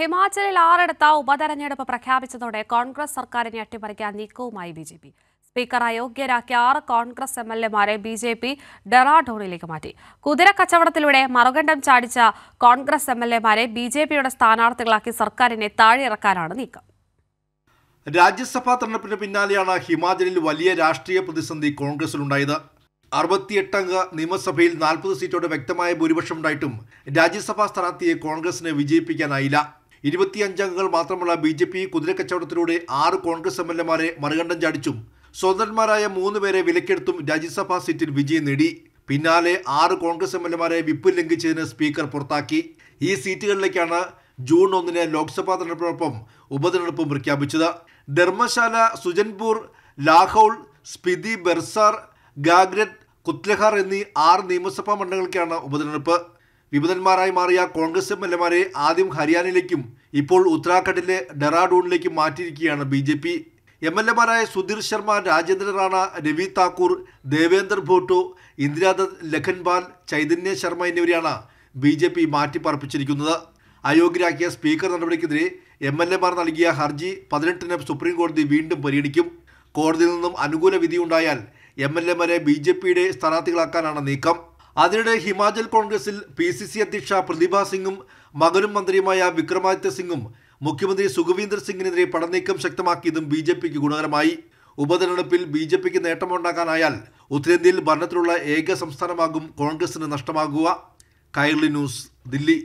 ഹിമാചലിൽ ആറിടത്ത് ഉപതെരഞ്ഞെടുപ്പ് പ്രഖ്യാപിച്ചതോടെ കോൺഗ്രസ് സർക്കാരിനെ അട്ടിമറിക്കാൻ നീക്കവുമായി ബി ജെ പി സ്പീക്കർ അയോഗ്യരാക്കിയ ആറ് കോൺഗ്രസ് എം എൽ എമാരെ ബി ജെ പി ഡെറാഡോണിലേക്ക് മാറ്റി കുതിര കച്ചവടത്തിലൂടെ മറുകണ്ഠം ചാടിച്ച കോൺഗ്രസ് എം എൽ എമാരെ ബി ജെ പിയുടെ സ്ഥാനാർത്ഥികളാക്കി സർക്കാരിനെ താഴെയിറക്കാനാണ് നീക്കം രാജ്യസഭാ തെരഞ്ഞെടുപ്പിന് പിന്നാലെയാണ് ഹിമാചലിൽ വലിയ രാഷ്ട്രീയ പ്രതിസന്ധി കോൺഗ്രസിലുണ്ടായത് അറുപത്തിയെട്ടംഗ നിയമസഭയിൽ നാൽപ്പത് സീറ്റോടെ വ്യക്തമായ ഭൂരിപക്ഷം ഉണ്ടായിട്ടും രാജ്യസഭാ സ്ഥാനാർത്ഥിയെ കോൺഗ്രസിന് വിജയിപ്പിക്കാനായില്ല അംഗങ്ങൾ മാത്രമുള്ള ബി ജെ പി കുതിരക്കച്ചവടത്തിലൂടെ ആറ് കോൺഗ്രസ് എം എൽ എമാരെ മറികണ്ഠം ചാടിച്ചും സ്വതന്ത്രന്മാരായ മൂന്ന് പേരെ വിലക്കെടുത്തും രാജ്യസഭാ സീറ്റിൽ വിജയം നേടി പിന്നാലെ ആറ് കോൺഗ്രസ് എം എൽ എമാരെ വിപ്പ് ലംഘിച്ചതിന് സ്പീക്കർ പുറത്താക്കി ഈ സീറ്റുകളിലേക്കാണ് ജൂൺ ഒന്നിന് ലോക്സഭാ തെരഞ്ഞെടുപ്പിനൊപ്പം ഉപതെരഞ്ഞെടുപ്പും പ്രഖ്യാപിച്ചത് ധർമ്മശാല സുജൻപൂർ ലാഹൌൾ സ്പിതി ബെർസാർ ഗാഗ്രറ്റ് കുത്ലഹാർ എന്നീ ആറ് നിയമസഭാ മണ്ഡലങ്ങൾക്കാണ് ഉപതെരഞ്ഞെടുപ്പ് വിമതന്മാരായി മാറിയ കോൺഗ്രസ് എം എൽ എമാരെ ആദ്യം ഹരിയാനയിലേക്കും ഇപ്പോൾ ഉത്തരാഖണ്ഡിലെ ഡെറാഡൂണിലേക്കും മാറ്റിയിരിക്കുകയാണ് B J P M L എമാരായ സുധീർ ശർമ്മ രാജേന്ദ്ര റാണ രവി താക്കൂർ ദേവേന്ദർ ഭോട്ടോ ഇന്ദിരാദത്ത് ലഖൻപാൽ ചൈതന്യ ശർമ്മ എന്നിവരെയാണ് ബി ജെ പി മാറ്റിപ്പാർപ്പിച്ചിരിക്കുന്നത് അയോഗ്യരാക്കിയ സ്പീക്കർ നടപടിക്കെതിരെ എം എൽ എമാർ നൽകിയ ഹർജി പതിനെട്ടിന് സുപ്രീം കോടതി വീണ്ടും പരിഗണിക്കും കോടതിയിൽ നിന്നും അനുകൂല വിധിയുണ്ടായാൽ എം എൽ എമാരെ ബി ജെ പിയുടെ സ്ഥാനാർത്ഥികളാക്കാനാണ് നീക്കം അതിനിടെ ഹിമാചൽ കോൺഗ്രസിൽ പി സി സി അധ്യക്ഷ പ്രതിഭാ സിംഗും മകനും മന്ത്രിയുമായ വിക്രമാദിത്യ സിംഗും മുഖ്യമന്ത്രി സുഖവീന്ദർ സിംഗിനെതിരെ പടനീക്കം ശക്തമാക്കിയതും ബി ജെ പിക്ക് ഗുണകരമായി ഉപതെരഞ്ഞെടുപ്പിൽ ബി ജെ പിക്ക് നേട്ടമുണ്ടാക്കാനായാൽ ഉത്തരേന്ത്യയിൽ ഭരണത്തിലുള്ള ഏക സംസ്ഥാനമാകും കോൺഗ്രസിന് നഷ്ടമാകുക കൈർലി ന്യൂസ് ദില്ലി